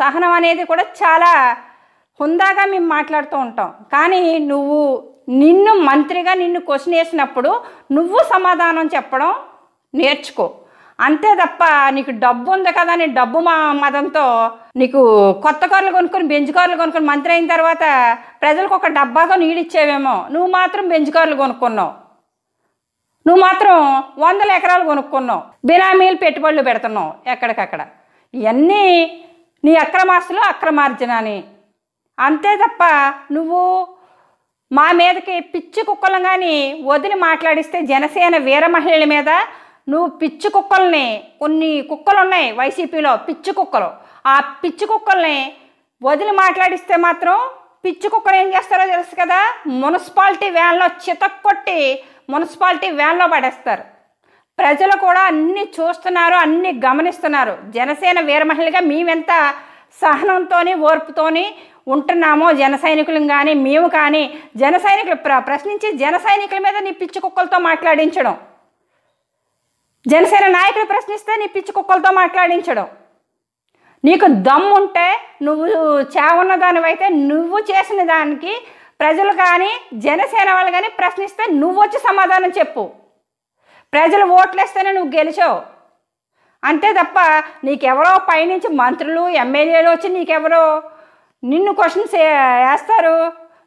సహనం అనేది కూడా చాలా హుందాగా మేము మాట్లాడుతూ ఉంటాం కానీ నువ్వు నిన్ను మంత్రిగా నిన్ను క్వశ్చన్ వేసినప్పుడు నువ్వు సమాధానం చెప్పడం నేర్చుకో అంతే తప్ప నీకు డబ్బు ఉంది కదా నీ డబ్బు మా మతంతో నీకు కొత్త కార్లు కొనుక్కొని బెంచ్ కార్లు కొనుక్కొని మంత్రి అయిన తర్వాత ప్రజలకు ఒక డబ్బాతో నీళ్ళు ఇచ్చేవేమో నువ్వు మాత్రం బెంచ్ కార్లు కొనుక్కున్నావు నువ్వు మాత్రం వందల ఎకరాలు కొనుక్కున్నావు బినామీలు పెట్టుబడులు పెడుతున్నావు ఎక్కడికక్కడ ఇవన్నీ నీ అక్రమాస్తులు అక్రమార్జన అని అంతే తప్ప నువ్వు మా మీదకి పిచ్చి కుక్కలు కానీ వదిలి మాట్లాడిస్తే జనసేన వీర మహిళల మీద నువ్వు పిచ్చి కుక్కల్ని కొన్ని కుక్కలు ఉన్నాయి వైసీపీలో పిచ్చి కుక్కలు ఆ పిచ్చి కుక్కల్ని వదిలి మాట్లాడిస్తే మాత్రం పిచ్చి కుక్కలు ఏం చేస్తారో తెలుసు కదా మున్సిపాలిటీ వ్యాన్లో చితక్కొట్టి మున్సిపాలిటీ వ్యాన్లో పడేస్తారు ప్రజలు కూడా అన్ని చూస్తున్నారు అన్ని గమనిస్తున్నారు జనసేన వీరమహిళగా మేమెంత సహనంతో ఓర్పుతోని ఉంటున్నామో జన సైనికులు కానీ మేము కానీ జన సైనికులు ప్ర ప్రశ్నించి జన సైనికుల మీద నీ పిచ్చి కుక్కలతో మాట్లాడించడం జనసేన నాయకులు ప్రశ్నిస్తే నీ పిచ్చి కుక్కలతో మాట్లాడించడం నీకు దమ్ముంటే నువ్వు చేవున్న దానివైతే నువ్వు చేసిన దానికి ప్రజలు కానీ జనసేన వాళ్ళు కానీ ప్రశ్నిస్తే నువ్వు వచ్చి సమాధానం చెప్పు ప్రజలు ఓట్లేస్తేనే నువ్వు గెలిచావు అంతే తప్ప నీకెవరో పైనుంచి మంత్రులు ఎమ్మెల్యేలు వచ్చి నీకెవరో నిన్ను క్వశ్చన్స్ వేస్తారు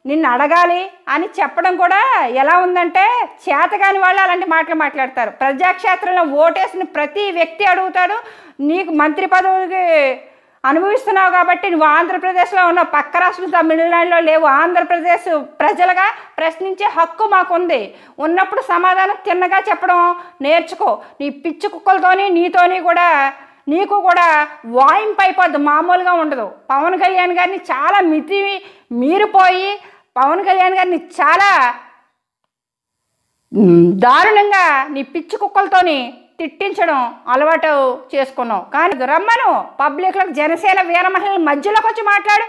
నిన్ను అడగాలి అని చెప్పడం కూడా ఎలా ఉందంటే చేతగాని వాళ్ళు అలాంటి మాటలు మాట్లాడతారు ప్రజాక్షేత్రంలో ఓటేసిన ప్రతి వ్యక్తి అడుగుతాడు నీకు మంత్రి పదవికి అనుభవిస్తున్నావు కాబట్టి నువ్వు ఆంధ్రప్రదేశ్లో ఉన్న పక్క రాష్ట్రం తమిళనాడులో లేవు ఆంధ్రప్రదేశ్ ప్రజలుగా ప్రశ్నించే హక్కు మాకుంది ఉన్నప్పుడు సమాధానం తిన్నగా చెప్పడం నేర్చుకో నీ పిచ్చి కుక్కలతోని నీతోని కూడా నీకు కూడా వాయింపు అయిపోద్దు మామూలుగా ఉండదు పవన్ కళ్యాణ్ గారిని చాలా మితి మీరిపోయి పవన్ కళ్యాణ్ గారిని చాలా దారుణంగా నీ పిచ్చి కుక్కలతోని తిట్టించడం అలవాటు చేసుకున్నావు కానీ రమ్మను పబ్లిక్లో జనసేన వీరమహిళ మధ్యలోకి వచ్చి మాట్లాడు